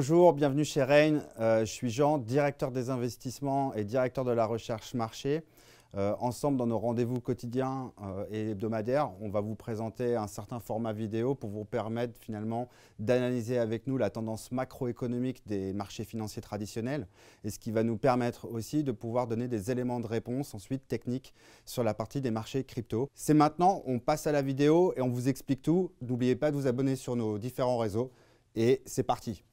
Bonjour, bienvenue chez Rain. Euh, je suis Jean, directeur des investissements et directeur de la recherche marché. Euh, ensemble, dans nos rendez-vous quotidiens euh, et hebdomadaires, on va vous présenter un certain format vidéo pour vous permettre finalement d'analyser avec nous la tendance macroéconomique des marchés financiers traditionnels et ce qui va nous permettre aussi de pouvoir donner des éléments de réponse ensuite techniques sur la partie des marchés crypto. C'est maintenant, on passe à la vidéo et on vous explique tout. N'oubliez pas de vous abonner sur nos différents réseaux et c'est parti.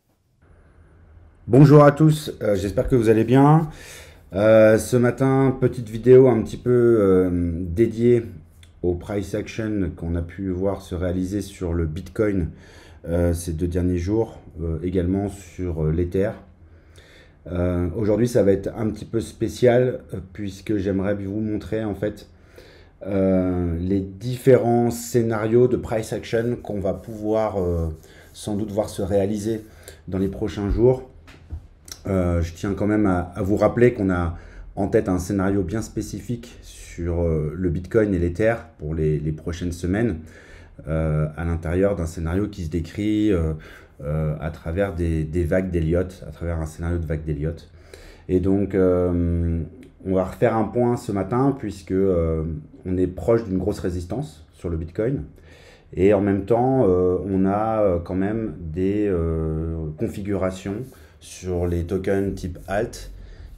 Bonjour à tous, euh, j'espère que vous allez bien. Euh, ce matin, petite vidéo un petit peu euh, dédiée au price action qu'on a pu voir se réaliser sur le Bitcoin ces deux derniers jours, également sur l'Ether. Aujourd'hui, ça va être un petit peu spécial puisque j'aimerais vous montrer en fait les différents scénarios de price action qu'on va pouvoir sans doute voir se réaliser dans les prochains jours. Euh, je tiens quand même à, vous rappeler qu'on a en tête un scénario bien spécifique sur euh, le Bitcoin et l'Ether pour les, prochaines semaines, euh, à l'intérieur d'un scénario qui se décrit à travers des, vagues d'Elliott, à travers un scénario de vagues d'Elliott. Et donc, on va refaire un point ce matin puisque on est proche d'une grosse résistance sur le Bitcoin. Et en même temps, on a quand même des configurations sur les tokens type ALT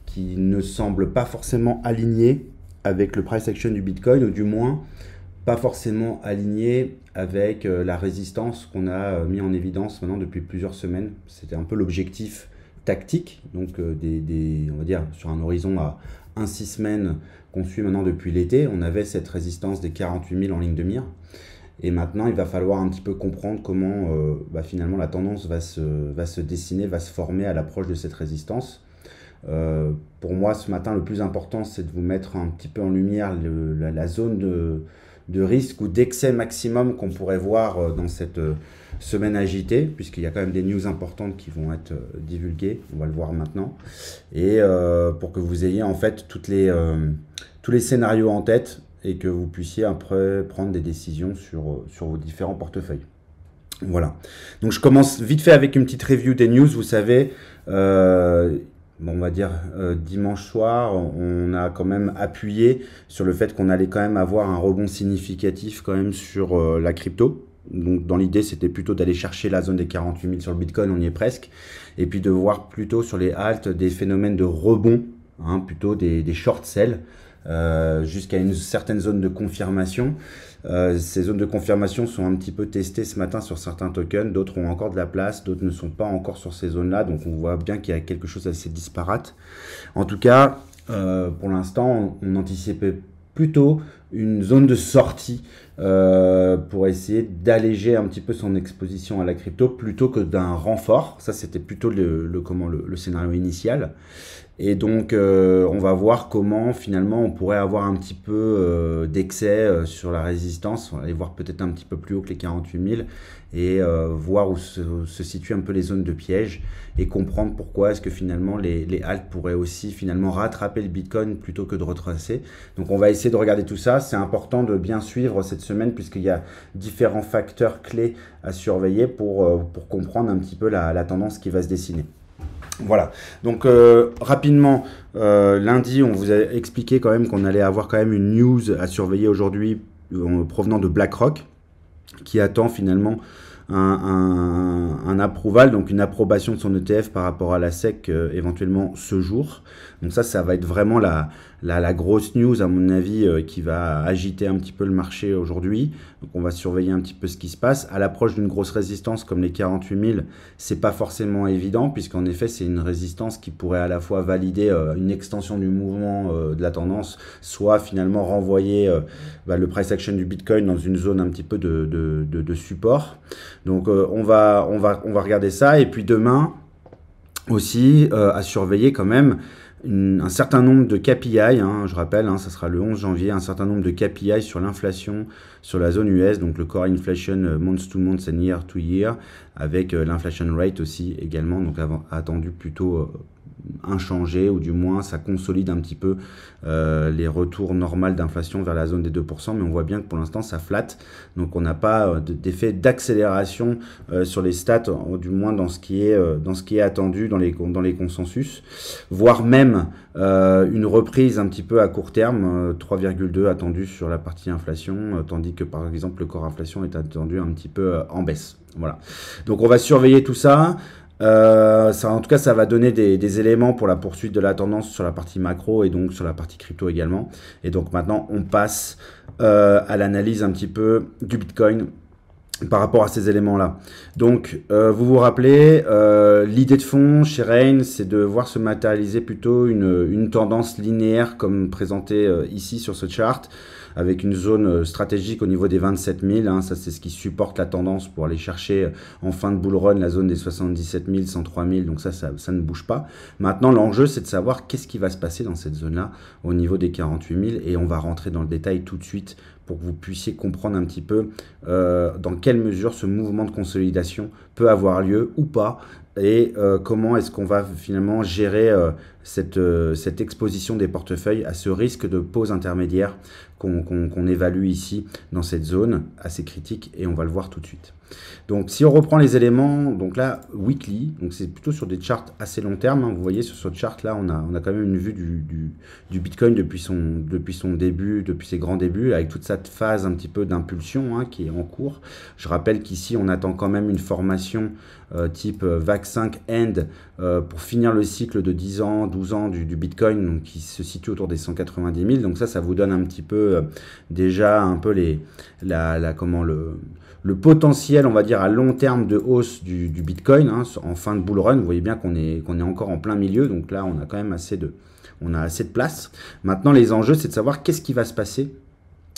qui ne semblent pas forcément alignés avec le price action du Bitcoin, ou du moins pas forcément alignés avec euh, la résistance qu'on a euh, mis en évidence maintenant depuis plusieurs semaines. C'était un peu l'objectif tactique, donc euh, des, des, on va dire sur un horizon à 1-6 semaines qu'on suit maintenant depuis l'été, on avait cette résistance des 48 000 en ligne de mire. Et maintenant, il va falloir un petit peu comprendre comment euh, bah, finalement la tendance va se, va se dessiner, va se former à l'approche de cette résistance. Euh, pour moi, ce matin, le plus important, c'est de vous mettre un petit peu en lumière la, zone de, risque ou d'excès maximum qu'on pourrait voir euh, dans cette semaine agitée, puisqu'il y a quand même des news importantes qui vont être divulguées. On va le voir maintenant. Et pour que vous ayez en fait toutes les, tous les scénarios en tête et que vous puissiez après prendre des décisions sur, euh, sur vos différents portefeuilles. Voilà. Donc je commence vite fait avec une petite review des news. Vous savez, euh, on va dire euh, dimanche soir, on a quand même appuyé sur le fait qu'on allait quand même avoir un rebond significatif quand même sur la crypto. Donc dans l'idée, c'était plutôt d'aller chercher la zone des 48 000 sur le Bitcoin, on y est presque, et puis de voir plutôt sur les haltes des phénomènes de rebond, hein, plutôt des, des short sells. Euh, jusqu'à une certaine zone de confirmation. Euh, ces zones de confirmation sont un petit peu testées ce matin sur certains tokens, d'autres ont encore de la place, d'autres ne sont pas encore sur ces zones-là, donc on voit bien qu'il y a quelque chose d'assez disparate. En tout cas, euh, pour l'instant, on, anticipait plutôt une zone de sortie pour essayer d'alléger un petit peu son exposition à la crypto plutôt que d'un renfort. Ça, c'était plutôt le, comment, le, le, scénario initial. Et donc, euh, on va voir comment finalement on pourrait avoir un petit peu euh, d'excès euh, sur la résistance. On va aller voir peut-être un petit peu plus haut que les 48 000 et voir où se, situe situent un peu les zones de piège et comprendre pourquoi est-ce que finalement les, les haltes pourraient aussi finalement rattraper le Bitcoin plutôt que de retracer. Donc, on va essayer de regarder tout ça. C'est important de bien suivre cette semaine puisqu'il y a différents facteurs clés à surveiller pour, pour comprendre un petit peu la tendance qui va se dessiner. Voilà. Donc euh, rapidement, euh, lundi, on vous a expliqué quand même qu'on allait avoir quand même une news à surveiller aujourd'hui euh, provenant de BlackRock, qui attend finalement un, un approval, donc une approbation de son ETF par rapport à la SEC euh, éventuellement ce jour. Donc ça, ça va être vraiment la, la, grosse news, à mon avis, euh, qui va agiter un petit peu le marché aujourd'hui. Donc on va surveiller un petit peu ce qui se passe. À l'approche d'une grosse résistance comme les 48 000, c'est pas forcément évident, puisqu'en effet, c'est une résistance qui pourrait à la fois valider euh, une extension du mouvement de la tendance, soit finalement renvoyer bah, le price action du Bitcoin dans une zone un petit peu de, de, de, de support. Donc on va... On va on va regarder ça. Et puis demain aussi, euh, à surveiller quand même un certain nombre de KPI. Hein, je rappelle, hein, ça sera le 11 janvier, un certain nombre de KPI sur l'inflation sur la zone US, donc le core inflation euh, month to month and year to year, avec euh, l'inflation rate aussi également, donc attendu plutôt inchangé, ou du moins ça consolide un petit peu euh, les retours normaux d'inflation vers la zone des 2%, mais on voit bien que pour l'instant ça flatte, donc on n'a pas euh, d'effet d'accélération euh, sur les stats, du moins dans ce qui est, dans ce qui est attendu dans les, dans les consensus, voire même une reprise un petit peu à court terme, 3,2 attendu sur la partie inflation, tandis que par exemple le corps inflation est attendu un petit peu en baisse. Voilà. Donc on va surveiller tout ça. Euh, ça, en tout cas, ça va donner des, éléments pour la poursuite de la tendance sur la partie macro et donc sur la partie crypto également. Et donc maintenant, on passe euh, à l'analyse un petit peu du Bitcoin par rapport à ces éléments-là. Donc, euh, vous vous rappelez, l'idée de fond chez Rain, c'est de voir se matérialiser plutôt une, tendance linéaire comme présentée ici sur ce chart avec une zone euh, stratégique au niveau des 27 000. Hein. ça, c'est ce qui supporte la tendance pour aller chercher euh, en fin de bull run la zone des 77 000, 103 000. Donc ça, ça, ne bouge pas. Maintenant, l'enjeu, c'est de savoir qu'est-ce qui va se passer dans cette zone-là au niveau des 48 000. Et on va rentrer dans le détail tout de suite pour que vous puissiez comprendre un petit peu euh, dans quelle mesure ce mouvement de consolidation peut avoir lieu ou pas et comment est-ce qu'on va finalement gérer cette, euh, cette exposition des portefeuilles à ce risque de pause intermédiaire qu'on évalue ici dans cette zone assez critique et on va le voir tout de suite. Donc si on reprend les éléments, donc là, weekly, donc c'est plutôt sur des charts assez long terme. Hein. Vous voyez sur ce chart là, on a, on a quand même une vue du, du, du, Bitcoin depuis son, depuis son début, depuis ses grands débuts, avec toute cette phase un petit peu d'impulsion hein, qui est en cours. Je rappelle qu'ici, on attend quand même une formation euh, type euh, VAC5 End pour finir le cycle de 10 ans, 12 ans du, Bitcoin, donc qui se situe autour des 190 000. Donc ça, ça vous donne un petit peu euh, déjà un peu les, la, la, comment le, le potentiel, on va dire, à long terme de hausse du, Bitcoin hein, en fin de bull run. Vous voyez bien qu'on est, qu'on est encore en plein milieu, donc là, on a quand même assez de, on a assez de place. Maintenant, les enjeux, c'est de savoir qu'est-ce qui va se passer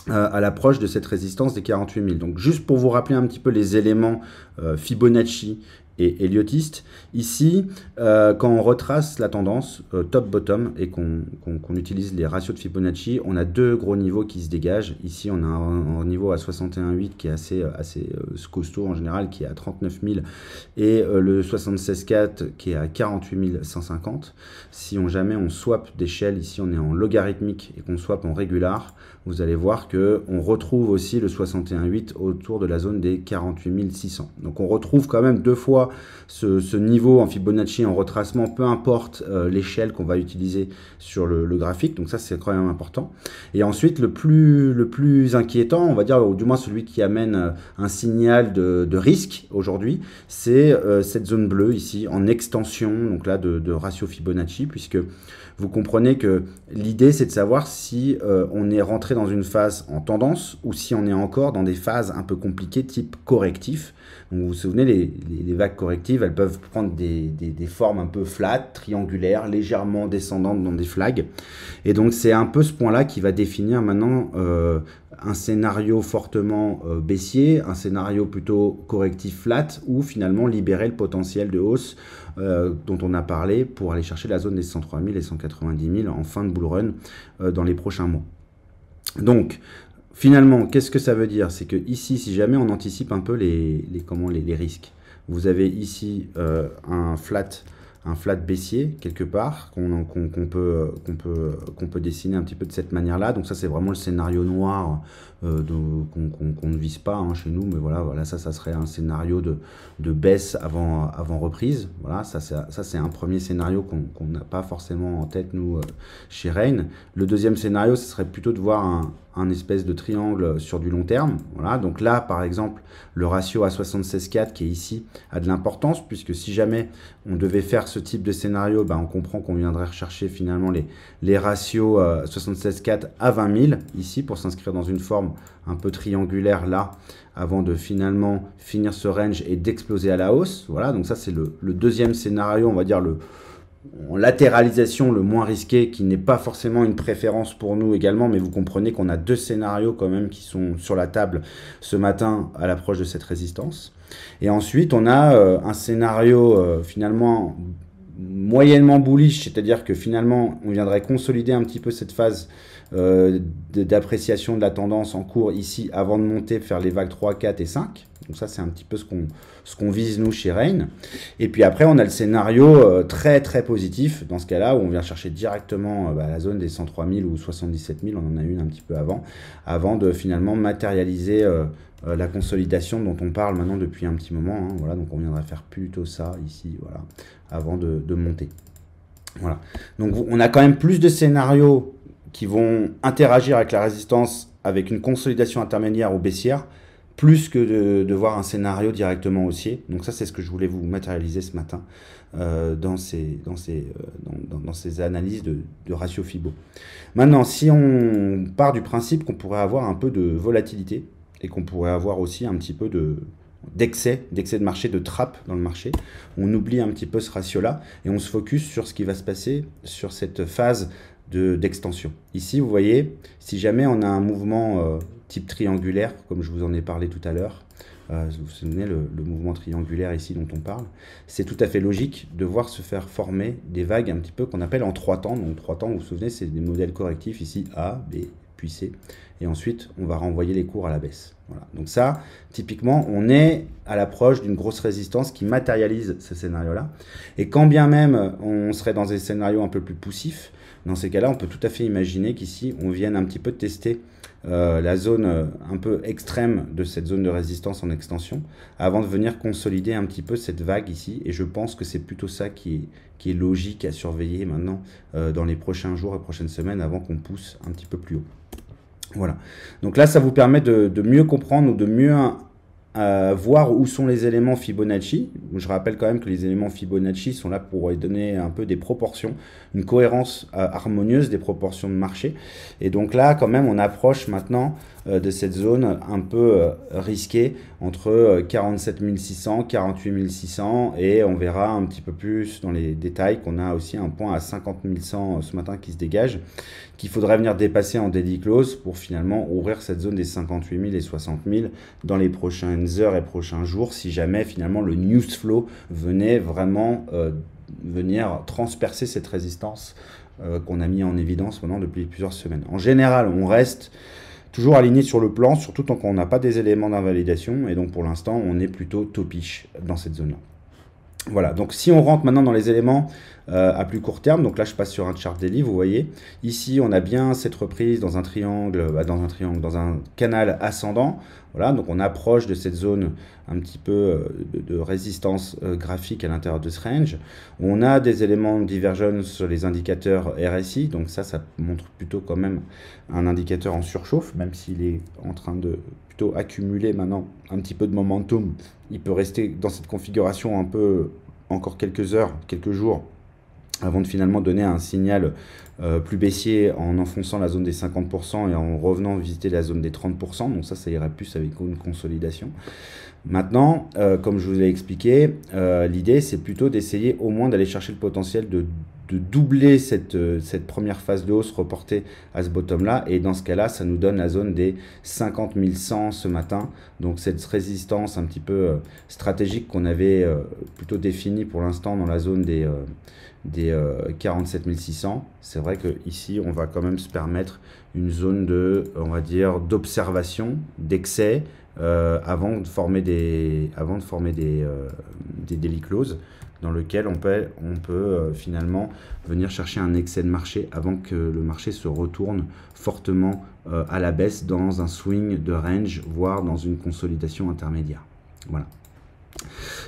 euh, à l'approche de cette résistance des 48 000. Donc juste pour vous rappeler un petit peu les éléments euh, Fibonacci, et héliotiste. Ici, euh, quand on retrace la tendance euh, top-bottom et qu'on utilise les ratios de Fibonacci, on a deux gros niveaux qui se dégagent. Ici, on a un, niveau à 61,8 qui est assez, euh, assez costaud en général, qui est à 39 000, et le 76,4 qui est à 48 150. Si on, jamais on swap d'échelle, ici on est en logarithmique et qu'on swap en régular, vous allez voir que on retrouve aussi le 61,8 autour de la zone des 48 600. Donc on retrouve quand même deux fois ce, niveau en Fibonacci, en retracement, peu importe euh, l'échelle qu'on va utiliser sur le, graphique. Donc ça c'est quand même important. Et ensuite le plus, le plus inquiétant, on va dire, ou du moins celui qui amène euh, un signal de, de risque aujourd'hui, c'est euh, cette zone bleue ici en extension, donc là de, de ratio Fibonacci, puisque vous comprenez que l'idée, c'est de savoir si euh, on est rentré dans une phase en tendance ou si on est encore dans des phases un peu compliquées type correctif. Donc, vous vous souvenez, les, vagues correctives, elles peuvent prendre des, formes un peu flat, triangulaires, légèrement descendantes dans des flags. Et donc, c'est un peu ce point-là qui va définir maintenant euh, un scénario fortement euh, baissier, un scénario plutôt correctif flat, ou finalement libérer le potentiel de hausse euh, dont on a parlé pour aller chercher la zone des 103 000 et 190 000 en fin de bull run euh, dans les prochains mois. Donc, finalement, qu'est-ce que ça veut dire C'est que ici, si jamais on anticipe un peu les, les comment, les, les risques, vous avez ici un flat un flat baissier quelque part qu'on peut, qu'on peut, euh, euh, qu'on peut dessiner un petit peu de cette manière-là. Donc ça c'est vraiment le scénario noir euh, qu'on ne vise pas hein, chez nous, mais voilà, voilà, ça, ça serait un scénario de, de baisse avant, avant reprise. Voilà, ça, ça, ça c'est un premier scénario qu'on n'a pas forcément en tête, nous, euh, chez Rain. Le deuxième scénario, ce serait plutôt de voir un, espèce de triangle sur du long terme. Voilà, donc là, par exemple, le ratio à 76,4 qui est ici a de l'importance, puisque si jamais on devait faire ce type de scénario, ben, on comprend qu'on viendrait rechercher finalement les, les ratios 76,4 euh, à 20 000 ici pour s'inscrire dans une forme un peu triangulaire là, avant de finalement finir ce range et d'exploser à la hausse. Voilà, donc ça c'est le, deuxième scénario, on va dire le en latéralisation le moins risqué, qui n'est pas forcément une préférence pour nous également, mais vous comprenez qu'on a deux scénarios quand même qui sont sur la table ce matin à l'approche de cette résistance. Et ensuite, on a euh, un scénario euh, finalement moyennement bullish, c'est-à-dire que finalement, on viendrait consolider un petit peu cette phase euh, d'appréciation de la tendance en cours ici avant de monter, faire les vagues 3, 4 et 5. Donc ça, c'est un petit peu ce qu'on ce qu'on vise nous chez Rain. Et puis après, on a le scénario euh, très très positif dans ce cas-là où on vient chercher directement euh, bah, la zone des 103 000 ou 77 000. On en a une un petit peu avant, avant de finalement matérialiser euh, la consolidation dont on parle maintenant depuis un petit moment. Hein, voilà, donc on viendra faire plutôt ça ici, voilà, avant de, monter. Voilà. Donc on a quand même plus de scénarios qui vont interagir avec la résistance, avec une consolidation intermédiaire ou baissière, plus que de, voir un scénario directement haussier. Donc ça, c'est ce que je voulais vous matérialiser ce matin euh, dans, ces, dans, ces, euh, dans, ces analyses de, de ratio FIBO. Maintenant, si on part du principe qu'on pourrait avoir un peu de volatilité, et qu'on pourrait avoir aussi un petit peu de d'excès, d'excès de marché, de trappe dans le marché. On oublie un petit peu ce ratio-là et on se focus sur ce qui va se passer sur cette phase d'extension. Ici, vous voyez, si jamais on a un mouvement euh, type triangulaire, comme je vous en ai parlé tout à l'heure, euh, vous vous souvenez le, le, mouvement triangulaire ici dont on parle, c'est tout à fait logique de voir se faire former des vagues un petit peu qu'on appelle en trois temps. Donc trois temps, vous vous souvenez, c'est des modèles correctifs ici A, B, puis C et ensuite on va renvoyer les cours à la baisse. Donc ça, typiquement, on est à l'approche d'une grosse résistance qui matérialise ce scénario-là. Et quand bien même on serait dans des scénarios un peu plus poussifs, dans ces cas-là, on peut tout à fait imaginer qu'ici, on vienne un petit peu tester euh, la zone euh, un peu extrême de cette zone de résistance en extension, avant de venir consolider un petit peu cette vague ici. Et je pense que c'est plutôt ça qui est, logique à surveiller maintenant euh, dans les prochains jours et prochaines semaines, avant qu'on pousse un petit peu plus haut. Voilà. Donc là, ça vous permet de, mieux comprendre ou de mieux euh, voir où sont les éléments Fibonacci. Je rappelle quand même que les éléments Fibonacci sont là pour donner un peu des proportions, une cohérence euh, harmonieuse des proportions de marché. Et donc là, quand même, on approche maintenant euh, de cette zone un peu euh, risquée entre 47 600, 48 600 et on verra un petit peu plus dans les détails qu'on a aussi un point à 50 100 euh, ce matin qui se dégage qu'il faudrait venir dépasser en daily close pour finalement ouvrir cette zone des 58 000 et 60 000 dans les prochaines heures et prochains jours si jamais finalement le news flow venait vraiment venir transpercer cette résistance qu'on a mis en évidence maintenant depuis plusieurs semaines. En général, on reste toujours aligné sur le plan, surtout tant qu'on n'a pas des éléments d'invalidation. Et donc pour l'instant, on est plutôt topiche dans cette zone-là. Voilà, donc si on rentre maintenant dans les éléments euh, à plus court terme, donc là je passe sur un chart daily, vous voyez, ici on a bien cette reprise dans un triangle, bah, dans un triangle, dans un canal ascendant, voilà, donc on approche de cette zone un petit peu euh, de, résistance euh, graphique à l'intérieur de ce range. On a des éléments divergence sur les indicateurs RSI, donc ça, ça montre plutôt quand même un indicateur en surchauffe, même s'il est en train de accumuler maintenant un petit peu de momentum. Il peut rester dans cette configuration un peu encore quelques heures, quelques jours, avant de finalement donner un signal euh, plus baissier en enfonçant la zone des 50% et en revenant visiter la zone des 30%. Donc ça, ça irait plus avec une consolidation. Maintenant, euh, comme je vous l'ai expliqué, euh, l'idée, c'est plutôt d'essayer au moins d'aller chercher le potentiel de de doubler euh, cette, première phase de hausse reportée à ce bottom-là. Et dans ce cas-là, ça nous donne la zone des 50 100 ce matin. Donc cette résistance un petit peu euh, stratégique qu'on avait euh, plutôt définie pour l'instant dans la zone des, des 47 600, c'est vrai qu'ici, on va quand même se permettre une zone de, on va dire, d'observation, d'excès, avant de former des, avant de former des, daily dans lequel on peut, on peut euh, finalement venir chercher un excès de marché avant que le marché se retourne fortement euh, à la baisse dans un swing de range, voire dans une consolidation intermédiaire. Voilà.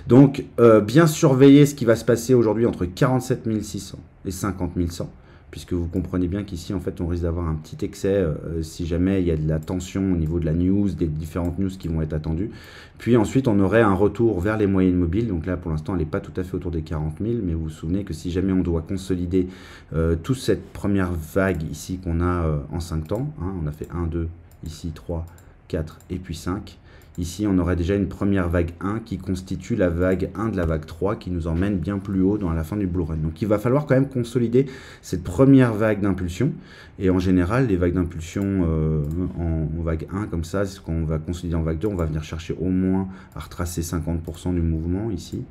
Donc, euh, bien surveiller ce qui va se passer aujourd'hui entre 47 600 et 50 100 puisque vous comprenez bien qu'ici, en fait, on risque d'avoir un petit excès euh, si jamais il y a de la tension au niveau de la news, des différentes news qui vont être attendues. Puis ensuite, on aurait un retour vers les moyennes mobiles. Donc là, pour l'instant, elle n'est pas tout à fait autour des 40 000, mais vous vous souvenez que si jamais on doit consolider euh, toute cette première vague ici qu'on a euh, en 5 temps, hein, on a fait 1, 2, ici 3, 4 et puis 5, Ici, on aurait déjà une première vague 1 qui constitue la vague 1 de la vague 3 qui nous emmène bien plus haut dans la fin du Blue Run. Donc il va falloir quand même consolider cette première vague d'impulsion. Et en général, les vagues d'impulsion euh, en, vague 1, comme ça, c'est ce qu'on va consolider en vague 2, on va venir chercher au moins à retracer 50% du mouvement ici.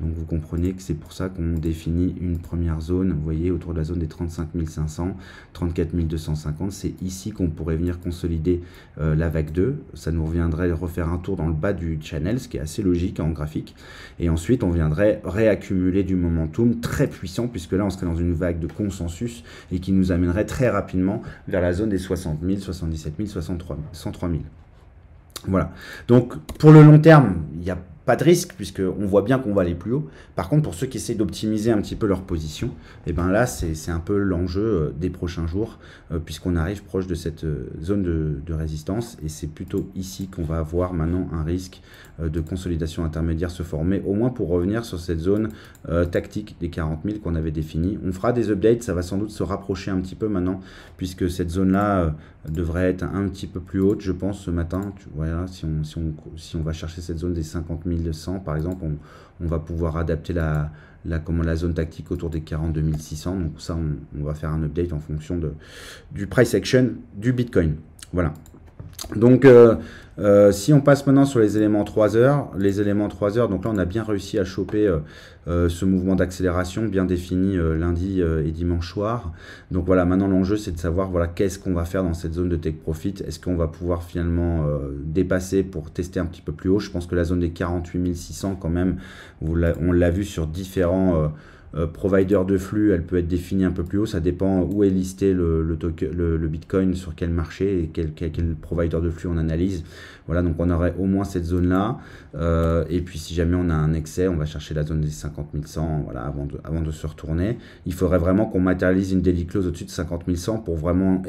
Donc vous comprenez que c'est pour ça qu'on définit une première zone, vous voyez, autour de la zone des 35 500, 34 250. C'est ici qu'on pourrait venir consolider euh, la vague 2. Ça nous reviendrait refaire un tour dans le bas du channel, ce qui est assez logique en graphique. Et ensuite, on viendrait réaccumuler du momentum très puissant, puisque là, on serait dans une vague de consensus et qui nous amènerait très rapidement vers la zone des 60 000, 77 000, 63 103 000. Voilà. Donc, pour le long terme, il n'y a pas pas de risque, puisqu'on voit bien qu'on va aller plus haut. Par contre, pour ceux qui essayent d'optimiser un petit peu leur position, et eh ben là, c'est un peu l'enjeu euh, des prochains jours, euh, puisqu'on arrive proche de cette euh, zone de, résistance. Et c'est plutôt ici qu'on va avoir maintenant un risque de consolidation intermédiaire se former, au moins pour revenir sur cette zone tactique des 40 000 qu'on avait définie. On fera des updates, ça va sans doute se rapprocher un petit peu maintenant, puisque cette zone-là devrait être un petit peu plus haute, je pense, ce matin. Tu, vois si on, si, on, si on va chercher cette zone des 50 000 par exemple, on, va pouvoir adapter la, la, la zone tactique autour des 42600. Donc ça, on, on, va faire un update en fonction de, du price action du Bitcoin. Voilà. Donc, euh, euh, si on passe maintenant sur les éléments 3 heures, les éléments 3 heures, donc là on a bien réussi à choper euh, ce mouvement d'accélération bien défini lundi et dimanche soir. Donc voilà, maintenant l'enjeu c'est de savoir voilà qu'est-ce qu'on va faire dans cette zone de take profit. Est-ce qu'on va pouvoir finalement dépasser pour tester un petit peu plus haut Je pense que la zone des 48 600 quand même, on l'a vu sur différents euh, provider de flux, elle peut être définie un peu plus haut. Ça dépend où est listé le, le, le, Bitcoin, sur quel marché et quel, quel, provider de flux on analyse. Voilà, donc on aurait au moins cette zone-là. Euh, et puis si jamais on a un excès, on va chercher la zone des 50 100 voilà, avant, de, avant de se retourner. Il faudrait vraiment qu'on matérialise une daily close au-dessus de 50 100 pour vraiment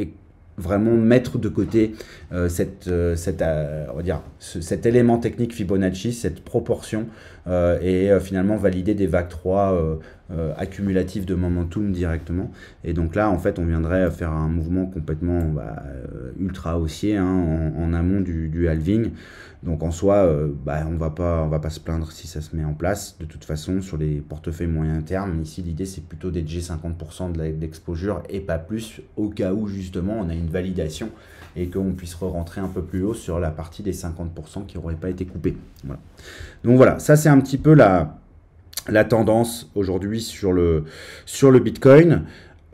vraiment mettre de côté euh, cette, cette, on va dire, cet élément technique Fibonacci, cette proportion euh, et euh, finalement valider des vagues 3 euh, accumulatives de momentum directement. Et donc là, en fait, on viendrait faire un mouvement complètement bah, ultra haussier hein, en, amont du, du, halving. Donc en soi, bah, on va pas, on va pas se plaindre si ça se met en place. De toute façon, sur les portefeuilles moyen terme, ici l'idée c'est plutôt g 50% de l'exposure et pas plus, au cas où justement on a une validation et qu'on puisse re-rentrer un peu plus haut sur la partie des 50% qui n'auraient pas été coupés. Voilà. Donc voilà, ça c'est un petit peu la, la tendance aujourd'hui sur le, sur le Bitcoin.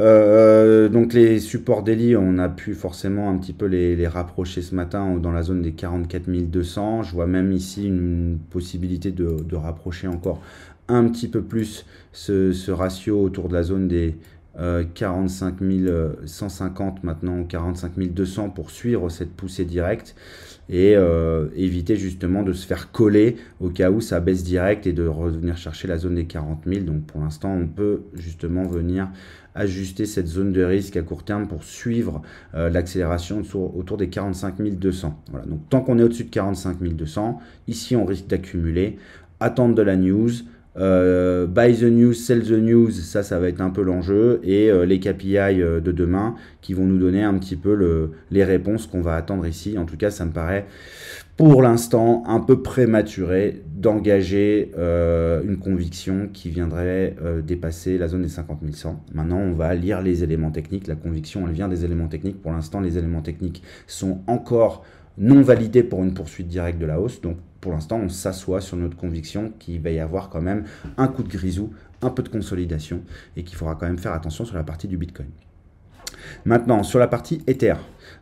Euh, donc les supports daily, on a pu forcément un petit peu les, rapprocher ce matin dans la zone des 44 200. Je vois même ici une possibilité de, de rapprocher encore un petit peu plus ce ratio autour de la zone des 45 euh, 150 euh, maintenant, 45 200 pour suivre cette poussée directe et euh, éviter justement de se faire coller au cas où ça baisse direct et de revenir chercher la zone des 40 000. Donc pour l'instant, on peut justement venir ajuster cette zone de risque à court terme pour suivre l'accélération autour des 45 200. Voilà, donc tant qu'on est au-dessus de 45 200, ici on risque d'accumuler, attendre de la news, euh, buy the news, sell the news, ça, ça va être un peu l'enjeu. Et euh, les KPI euh, de demain qui vont nous donner un petit peu les réponses qu'on va attendre ici. En tout cas, ça me paraît pour l'instant un peu prématuré d'engager une conviction qui viendrait dépasser la zone des 50 100. Maintenant, on va lire les éléments techniques. La conviction, elle vient des éléments techniques. Pour l'instant, les éléments techniques sont encore non validés pour une poursuite directe de la hausse. Donc, pour l'instant, on s'assoit sur notre conviction qu'il va y avoir quand même un coup de grisou, un peu de consolidation et qu'il faudra quand même faire attention sur la partie du Bitcoin. Maintenant, sur la partie Ether.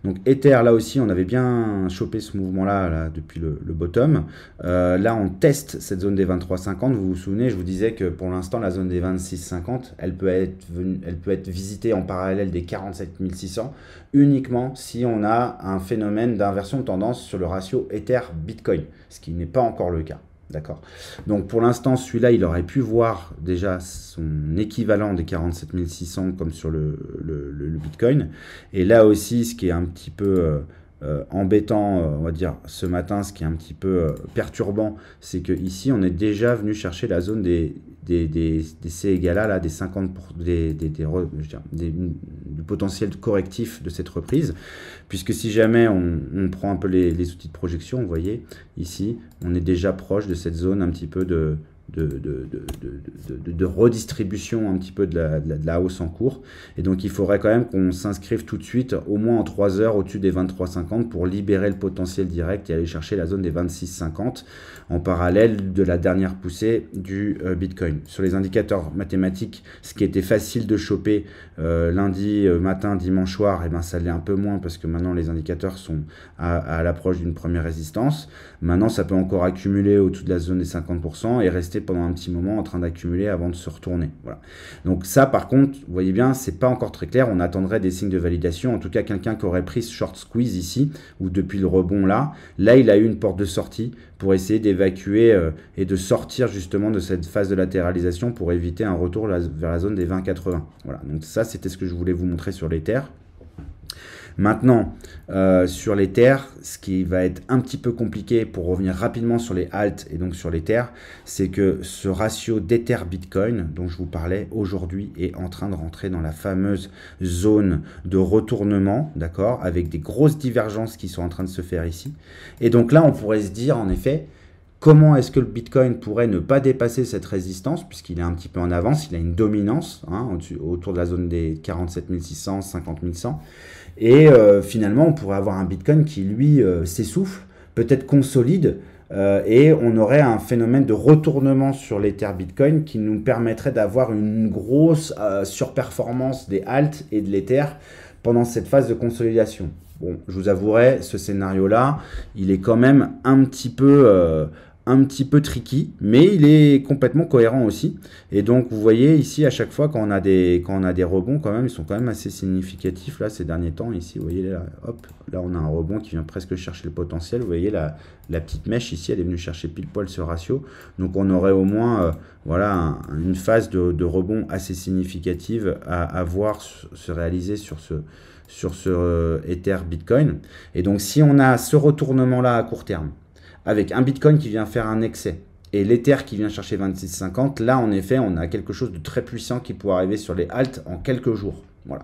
Donc Ether, là aussi, on avait bien chopé ce mouvement-là depuis le, bottom. Euh, là, on teste cette zone des 23,50. Vous vous souvenez, je vous disais que pour l'instant, la zone des 26,50, elle, peut être, elle peut être visitée en parallèle des 47600 uniquement si on a un phénomène d'inversion de tendance sur le ratio Ether-Bitcoin, ce qui n'est pas encore le cas. D'accord. Donc pour l'instant, celui-là, il aurait pu voir déjà son équivalent des 47 600 comme sur le, le Bitcoin. Et là aussi, ce qui est un petit peu euh, euh, embêtant, euh, on va dire, ce matin, ce qui est un petit peu euh, perturbant, c'est que ici, on est déjà venu chercher la zone des, des, des, des C égale là, des 50 pour, du potentiel correctif de cette reprise, puisque si jamais on, on prend un peu les, les, outils de projection, vous voyez, ici, on est déjà proche de cette zone un petit peu de, de, redistribution un petit peu de la, hausse en cours. Et donc il faudrait quand même qu'on s'inscrive tout de suite au moins en 3 heures au-dessus des 23,50 pour libérer le potentiel direct et aller chercher la zone des 26,50 en parallèle de la dernière poussée du euh, Bitcoin. Sur les indicateurs mathématiques, ce qui était facile de choper euh, lundi euh, matin, dimanche soir, et eh ben, ça l'est un peu moins parce que maintenant les indicateurs sont à, à l'approche d'une première résistance. Maintenant ça peut encore accumuler au-dessus de la zone des 50% et rester pendant un petit moment en train d'accumuler avant de se retourner. Voilà. Donc ça, par contre, vous voyez bien, c'est pas encore très clair. On attendrait des signes de validation. En tout cas, quelqu'un qui aurait pris ce short squeeze ici ou depuis le rebond là, là, il a eu une porte de sortie pour essayer d'évacuer euh, et de sortir justement de cette phase de latéralisation pour éviter un retour vers la zone des 20-80. Voilà. Donc ça, c'était ce que je voulais vous montrer sur les terres. Maintenant, euh, sur les terres, ce qui va être un petit peu compliqué pour revenir rapidement sur les haltes et donc sur les terres, c'est que ce ratio d'Ether Bitcoin dont je vous parlais aujourd'hui est en train de rentrer dans la fameuse zone de retournement, d'accord, avec des grosses divergences qui sont en train de se faire ici. Et donc là, on pourrait se dire en effet, comment est-ce que le Bitcoin pourrait ne pas dépasser cette résistance, puisqu'il est un petit peu en avance, il a une dominance hein, autour de la zone des 47 600, 50 100. Et euh, finalement, on pourrait avoir un Bitcoin qui, lui, euh, s'essouffle, peut-être consolide, euh, et on aurait un phénomène de retournement sur l'Ether Bitcoin qui nous permettrait d'avoir une grosse surperformance des haltes et de l'Ether pendant cette phase de consolidation. Bon, je vous avouerai, ce scénario-là, il est quand même un petit peu, un petit peu tricky, mais il est complètement cohérent aussi. Et donc vous voyez ici à chaque fois quand on a des, quand on a des rebonds quand même, ils sont quand même assez significatifs là ces derniers temps. Ici vous voyez là, hop, là on a un rebond qui vient presque chercher le potentiel. Vous voyez la, la petite mèche ici, elle est venue chercher pile poil ce ratio. Donc on aurait au moins euh, voilà une phase de, rebond assez significative à, voir se réaliser sur ce, sur ce euh, Ether Bitcoin. Et donc si on a ce retournement là à court terme, avec un Bitcoin qui vient faire un excès et l'Ether qui vient chercher 26,50, là en effet on a quelque chose de très puissant qui pourrait arriver sur les haltes en quelques jours. Voilà.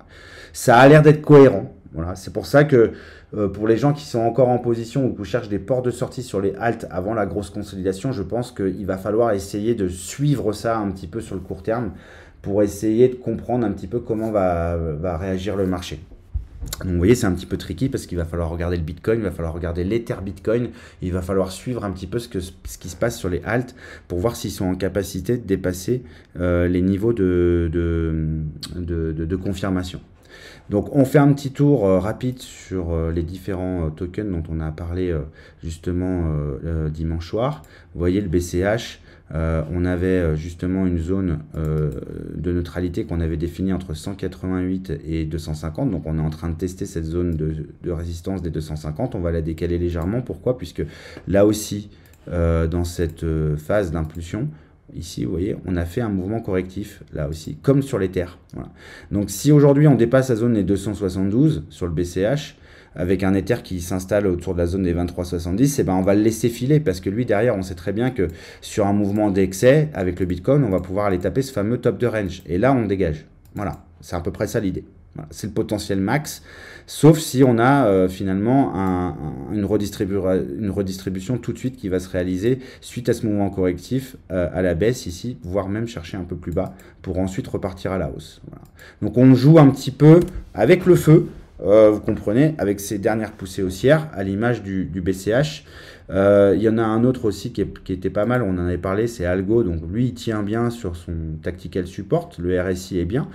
Ça a l'air d'être cohérent. Voilà. C'est pour ça que euh, pour les gens qui sont encore en position ou qui cherchent des ports de sortie sur les haltes avant la grosse consolidation, je pense qu'il va falloir essayer de suivre ça un petit peu sur le court terme pour essayer de comprendre un petit peu comment va réagir le marché. Donc vous voyez, c'est un petit peu tricky parce qu'il va falloir regarder le Bitcoin, il va falloir regarder l'Ether Bitcoin, il va falloir suivre un petit peu ce, que, ce qui se passe sur les haltes pour voir s'ils sont en capacité de dépasser euh, les niveaux de, de, confirmation. Donc on fait un petit tour euh, rapide sur euh, les différents tokens dont on a parlé justement dimanche soir. Vous voyez le BCH, euh, on avait euh, justement une zone euh, de neutralité qu'on avait définie entre 188 et 250. Donc on est en train de tester cette zone de, résistance des 250. On va la décaler légèrement. Pourquoi Puisque là aussi, dans cette phase d'impulsion, ici, vous voyez, on a fait un mouvement correctif, là aussi, comme sur les terres. Donc si aujourd'hui on dépasse la zone des 272 sur le BCH, avec un éther qui s'installe autour de la zone des 23,70, eh ben on va le laisser filer parce que lui derrière, on sait très bien que sur un mouvement d'excès avec le Bitcoin, on va pouvoir aller taper ce fameux top de range. Et là, on dégage. Voilà, c'est à peu près ça l'idée. C'est le potentiel max, sauf si on a euh, finalement une, redistribu une, redistribution tout de suite qui va se réaliser suite à ce mouvement correctif euh, à la baisse ici, voire même chercher un peu plus bas pour ensuite repartir à la hausse. Donc on joue un petit peu avec le feu euh, vous comprenez, avec ces dernières poussées haussières, à l'image du, BCH. Euh, il y en a un autre aussi qui, était pas mal, on en avait parlé, c'est Algo. Donc lui, il tient bien sur son tactical support, le RSI est bien.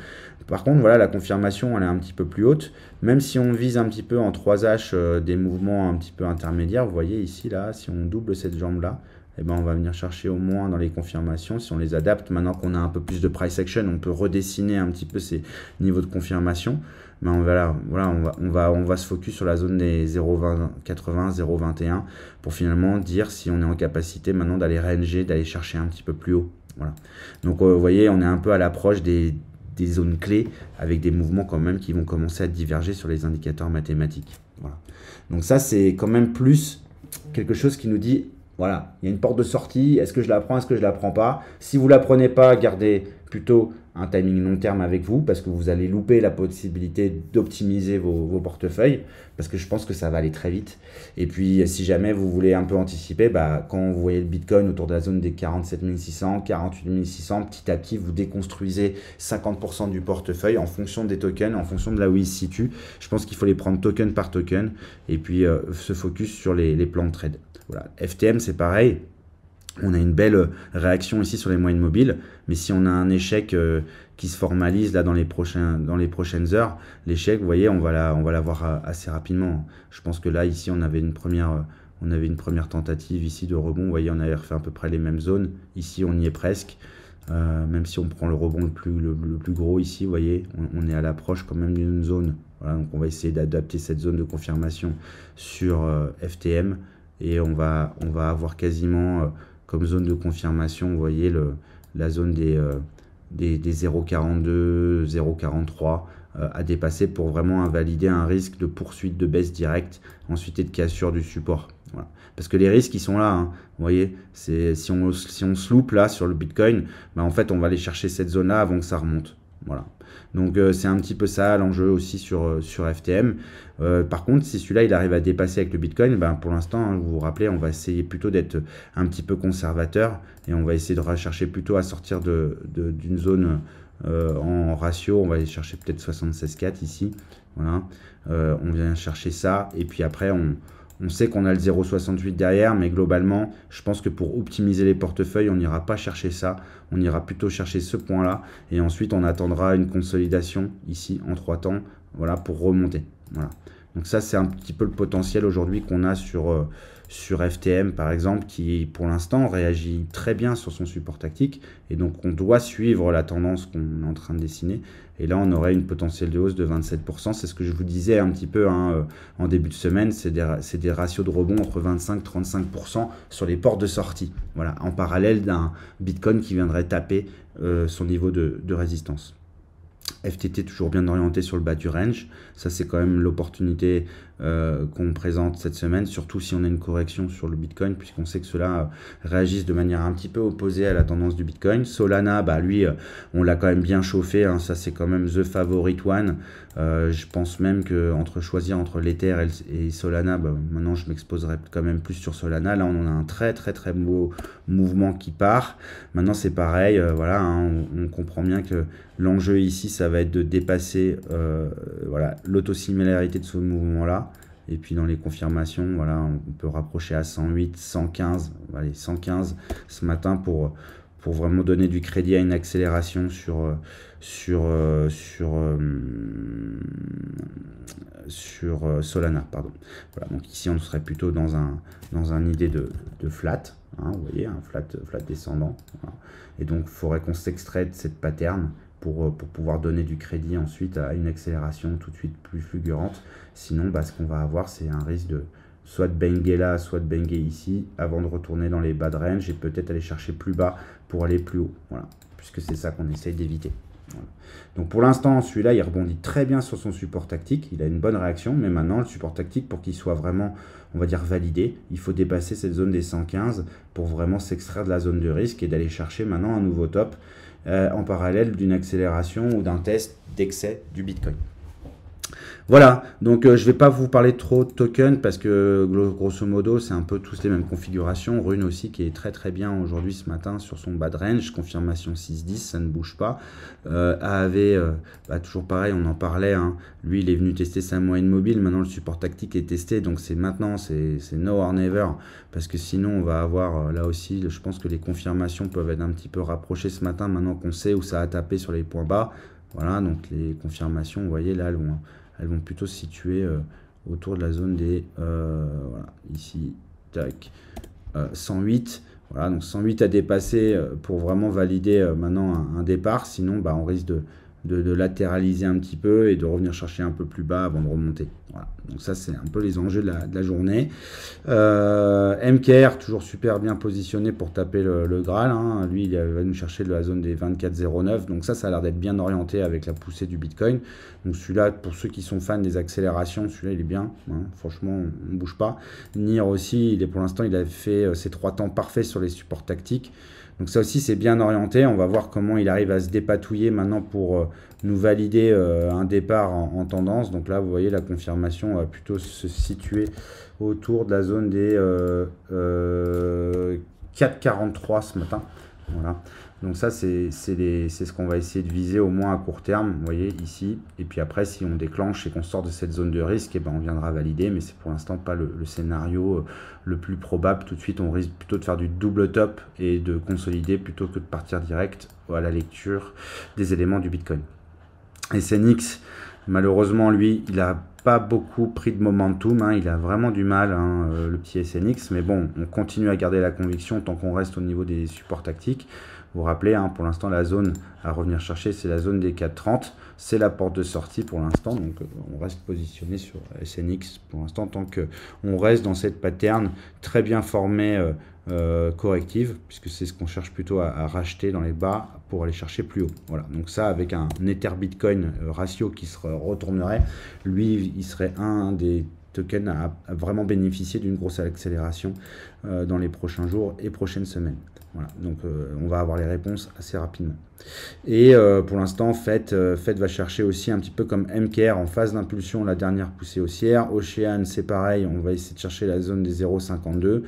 Par contre, voilà, la confirmation, elle est un petit peu plus haute. Même si on vise un petit peu en 3H euh, des mouvements un petit peu intermédiaires, vous voyez ici, là, si on double cette jambe-là, eh ben, on va venir chercher au moins dans les confirmations. Si on les adapte, maintenant qu'on a un peu plus de price action, on peut redessiner un petit peu ces niveaux de confirmation on va, voilà, on va, on va, se focus sur la zone des 0,80, 0,21 pour finalement dire si on est en capacité maintenant d'aller ranger, d'aller chercher un petit peu plus haut. Voilà. Donc euh, vous voyez, on est un peu à l'approche des, zones clés avec des mouvements quand même qui vont commencer à diverger sur les indicateurs mathématiques. Donc ça, c'est quand même plus quelque chose qui nous dit voilà, il y a une porte de sortie, est-ce que je la prends, est-ce que je la prends pas Si vous la prenez pas, gardez plutôt un timing long terme avec vous parce que vous allez louper la possibilité d'optimiser vos, portefeuilles parce que je pense que ça va aller très vite. Et puis si jamais vous voulez un peu anticiper, bah, quand vous voyez le Bitcoin autour de la zone des 47 600, 48 600, petit à petit vous déconstruisez 50% du portefeuille en fonction des tokens, en fonction de là où il se Je pense qu'il faut les prendre token par token et puis euh, se focus sur les plans de trade. Voilà. FTM, c'est pareil. On a une belle euh, réaction ici sur les moyennes mobiles, mais si on a un échec euh, qui se formalise là dans les, prochaines heures, l'échec, vous voyez, on va la, on va voir euh, assez rapidement. Je pense que là, ici, on avait une première, tentative ici de rebond. Vous voyez, on avait refait à peu près les mêmes zones. Ici, on y est presque. même si on prend le rebond le plus, gros ici, vous voyez, on, est à l'approche quand même d'une zone. Voilà, donc on va essayer d'adapter cette zone de confirmation sur FTM et on va, on va avoir quasiment euh, comme zone de confirmation, vous voyez, le, la zone des, euh, des, 0,42, 0,43 euh, à dépasser pour vraiment invalider un risque de poursuite de baisse directe, ensuite et de cassure du support. Parce que les risques, ils sont là. Hein, vous voyez, si on, si on se loupe là sur le Bitcoin, bah, en fait, on va aller chercher cette zone-là avant que ça remonte. Voilà. Donc euh, c'est un petit peu ça l'enjeu aussi sur, euh, sur FTM. Euh, par contre, si celui-là il arrive à dépasser avec le Bitcoin, ben, pour l'instant, hein, vous vous rappelez, on va essayer plutôt d'être un petit peu conservateur et on va essayer de rechercher plutôt à sortir d'une de, d'une zone en ratio. On va aller chercher peut-être 76,4 ici. Voilà. on vient chercher ça et puis après on, on sait qu'on a le 0,68 derrière, mais globalement, je pense que pour optimiser les portefeuilles, on n'ira pas chercher ça. On ira plutôt chercher ce point-là. Et ensuite, on attendra une consolidation ici en trois temps voilà, pour remonter. Voilà. Donc ça, c'est un petit peu le potentiel aujourd'hui qu'on a sur, euh, sur FTM par exemple, qui pour l'instant réagit très bien sur son support tactique, et donc on doit suivre la tendance qu'on est en train de dessiner, et là on aurait une potentielle de hausse de 27%, c'est ce que je vous disais un petit peu hein, euh, en début de semaine, c'est des, ratios de rebond entre 25-35% sur les portes de sortie, voilà, en parallèle d'un Bitcoin qui viendrait taper euh, son niveau de résistance. FTT toujours bien orienté sur le bas du range. Ça, c'est quand même l'opportunité euh, qu'on présente cette semaine, surtout si on a une correction sur le Bitcoin, puisqu'on sait que cela euh, réagisse de manière un petit peu opposée à la tendance du Bitcoin. Solana, bah lui, euh, on l'a quand même bien chauffé. Hein. ça, c'est quand même the favorite one. Euh, je pense même que entre choisir entre l'Ether et, Solana, bah, maintenant, je m'exposerai quand même plus sur Solana. Là, on en a un très, très, très beau mouvement qui part. Maintenant, c'est pareil. voilà, hein, on comprend bien que L'enjeu ici, ça va être de dépasser euh, l'autosimilarité de ce mouvement-là. Et puis dans les confirmations, voilà, on peut rapprocher à 108, 115, allez, 115 ce matin pour, pour vraiment donner du crédit à une accélération sur, sur, sur, euh, sur, euh, Solana. Pardon. Voilà, donc ici, on serait plutôt dans un, dans un idée de, flat. Hein, vous voyez, un flat, flat descendant. Et donc, il faudrait qu'on s'extrait de cette pattern euh, pour, pouvoir donner du crédit ensuite à une accélération tout de suite plus fulgurante. Sinon, bah, ce qu'on va avoir, c'est un risque de soit de là, soit de benguer ici, avant de retourner dans les bas de range et peut-être aller chercher plus bas pour aller plus haut. Voilà, puisque c'est ça qu'on essaye d'éviter. Donc pour l'instant, celui-là, il rebondit très bien sur son support tactique, il a une bonne réaction, mais maintenant, le support tactique, pour qu'il soit vraiment, on va dire, validé, il faut dépasser cette zone des 115 pour vraiment s'extraire de la zone de risque et d'aller chercher maintenant un nouveau top. Euh, en parallèle d'une accélération ou d'un test d'excès du Bitcoin. Voilà, donc euh, je ne vais pas vous parler trop de token parce que grosso modo c'est un peu tous les mêmes configurations. Rune aussi qui est très très bien aujourd'hui ce matin sur son bad range, confirmation 6-10, ça ne bouge pas. Euh, AAV, euh, bah, toujours pareil, on en parlait, hein. lui il est venu tester sa moyenne mobile, maintenant le support tactique est testé, donc c'est maintenant, c'est no or never, parce que sinon on va avoir euh, là aussi, je pense que les confirmations peuvent être un petit peu rapprochées ce matin maintenant qu'on sait où ça a tapé sur les points bas. Voilà, donc les confirmations, vous voyez là, loin elles vont plutôt se situer euh, autour de la zone des euh, voilà, ici tac 108 euh, voilà donc 108 à dépasser pour vraiment valider maintenant un, départ sinon bah, on risque de de, latéraliser un petit peu et de revenir chercher un peu plus bas avant de remonter. Voilà. Donc ça, c'est un peu les enjeux de la, journée. Euh, MKR, toujours super bien positionné pour taper le, Graal. Hein. Lui, il va nous chercher de la zone des 24,09. Donc ça, ça a l'air d'être bien orienté avec la poussée du Bitcoin. Donc celui-là, pour ceux qui sont fans des accélérations, celui-là, il est bien. Hein. Franchement, on ne bouge pas. NIR aussi, il est, pour l'instant, il a fait euh, ses trois temps parfaits sur les supports tactiques. Donc ça aussi, c'est bien orienté. On va voir comment il arrive à se dépatouiller maintenant pour euh, nous valider euh, un départ en, tendance. Donc là, vous voyez, la confirmation va plutôt se situer autour de la zone des 4,43 euh, ce matin. Voilà. Donc ça, c'est ce qu'on va essayer de viser au moins à court terme, vous voyez, ici. Et puis après, si on déclenche et qu'on sort de cette zone de risque, eh ben, on viendra valider, mais c'est pour l'instant pas le, scénario euh, le plus probable. Tout de suite, on risque plutôt de faire du double top et de consolider plutôt que de partir direct à la lecture des éléments du Bitcoin. SNX, malheureusement, lui, il n'a pas beaucoup pris de momentum, hein. il a vraiment du mal hein, euh, le petit SNX, mais bon, on continue à garder la conviction tant qu'on reste au niveau des supports tactiques. Vous vous rappelez, hein, pour l'instant, la zone à revenir chercher, c'est la zone des 4,30. C'est la porte de sortie pour l'instant. Donc, euh, on reste positionné sur SNX pour l'instant, tant qu'on reste dans cette pattern très bien formée euh, euh, corrective, puisque c'est ce qu'on cherche plutôt à, racheter dans les bas pour aller chercher plus haut. Voilà, donc ça, avec un Ether Bitcoin ratio qui se retournerait, lui, il serait un des tokens à vraiment bénéficier d'une grosse accélération dans les prochains jours et prochaines semaines. Voilà, donc euh, on va avoir les réponses assez rapidement. Et euh, pour l'instant, euh, Fed, va chercher aussi un petit peu comme MKR en phase d'impulsion la dernière poussée haussière. Ocean, c'est pareil, on va essayer de chercher la zone des 0,52.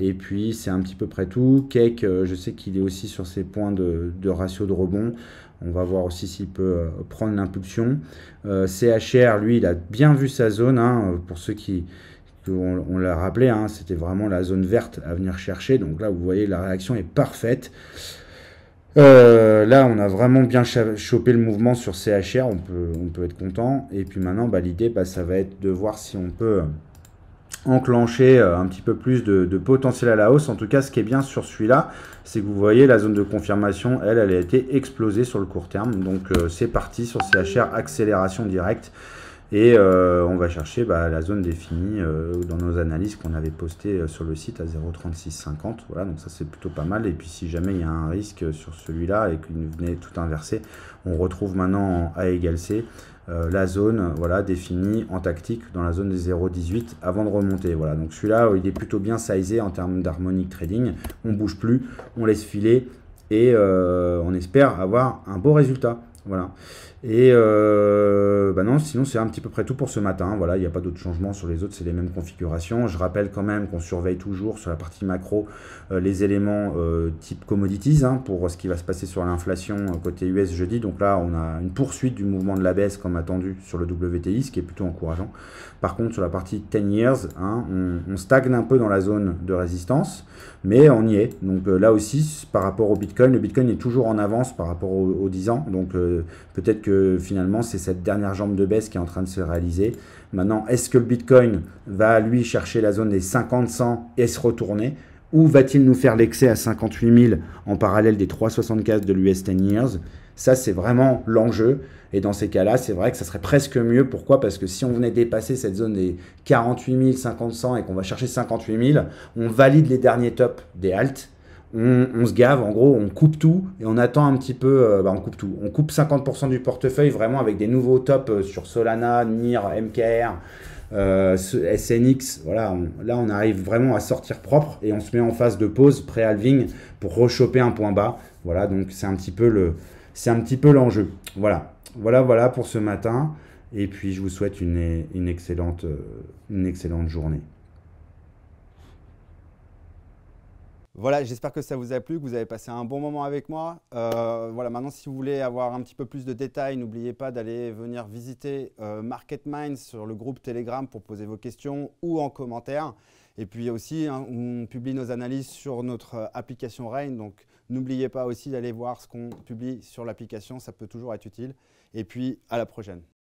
et puis c'est un petit peu près tout. Cake, je sais qu'il est aussi sur ses points de, ratio de rebond. On va voir aussi s'il peut prendre l'impulsion. CHR, lui, il a bien vu sa zone. Hein, pour ceux qui, on, l'a rappelé, hein, c'était vraiment la zone verte à venir chercher. Donc là, vous voyez, la réaction est parfaite. Euh, là, on a vraiment bien chopé le mouvement sur CHR, on peut, on peut être content. Et puis maintenant, bah, l'idée, bah, ça va être de voir si on peut enclencher euh, un petit peu plus de, potentiel à la hausse. En tout cas, ce qui est bien sur celui-là, c'est que vous voyez la zone de confirmation, elle, elle a été explosée sur le court terme. Donc euh, c'est parti sur CHR, accélération directe. Et euh, on va chercher bah, la zone définie euh, dans nos analyses qu'on avait postées euh, sur le site à 0,3650. Voilà, donc ça c'est plutôt pas mal. Et puis si jamais il y a un risque sur celui-là et qu'il venait tout inverser, on retrouve maintenant à A C la zone voilà, définie en tactique dans la zone des 0,18 avant de remonter. Voilà, donc celui-là il est plutôt bien sizé en termes d'harmonique trading. On ne bouge plus, on laisse filer et on espère avoir un beau résultat. Voilà. Et euh, bah non, sinon c'est un petit peu près tout pour ce matin. Voilà, il n'y a pas d'autres changements sur les autres, c'est les mêmes configurations. Je rappelle quand même qu'on surveille toujours sur la partie macro euh, les éléments euh, type commodities hein, pour ce qui va se passer sur l'inflation euh, côté US jeudi. Donc là, on a une poursuite du mouvement de la baisse comme attendu sur le WTI, ce qui est plutôt encourageant. Par contre, sur la partie 10 years, hein, on, stagne un peu dans la zone de résistance, mais on y est. Donc là aussi, par rapport au Bitcoin, le Bitcoin est toujours en avance par rapport aux 10 ans. Donc peut-être que finalement, c'est cette dernière jambe de baisse qui est en train de se réaliser. Maintenant, est-ce que le Bitcoin va, lui, chercher la zone des 50-100 et se retourner Ou va-t-il nous faire l'excès à 58 000 en parallèle des 3,75 de l'US 10 Years ça, c'est vraiment l'enjeu. Et dans ces cas-là, c'est vrai que ça serait presque mieux. Pourquoi Parce que si on venait dépasser cette zone des 48 000, 50, 100 et qu'on va chercher 58 000, on valide les derniers tops des haltes on, se gave, en gros, on coupe tout et on attend un petit peu, euh, bah, on coupe tout. On coupe 50% du portefeuille vraiment avec des nouveaux tops euh, sur Solana, NIR, MKR, euh, SNX. Voilà, là on arrive vraiment à sortir propre et on se met en phase de pause pré-halving pour rechoper un point bas. Voilà, donc c'est un petit peu le, c'est un petit peu l'enjeu. Voilà, voilà, voilà pour ce matin. Et puis je vous souhaite une excellente, une excellente journée. Voilà, j'espère que ça vous a plu, que vous avez passé un bon moment avec moi. Euh, voilà, maintenant, si vous voulez avoir un petit peu plus de détails, n'oubliez pas d'aller venir visiter euh, MarketMind sur le groupe Telegram pour poser vos questions ou en commentaire. Et puis aussi, hein, on publie nos analyses sur notre euh, application Rain. Donc, n'oubliez pas aussi d'aller voir ce qu'on publie sur l'application. Ça peut toujours être utile. Et puis, à la prochaine.